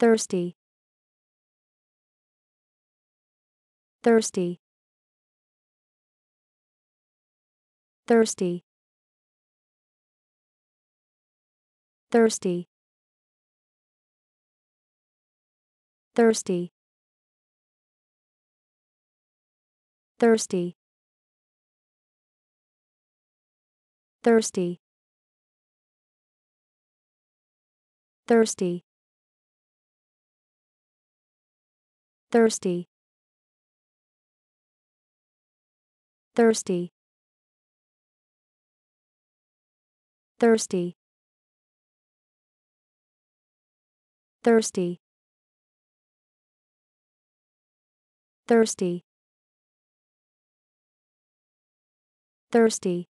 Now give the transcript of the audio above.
thirsty thirsty thirsty thirsty thirsty thirsty thirsty thirsty thirsty thirsty thirsty thirsty thirsty thirsty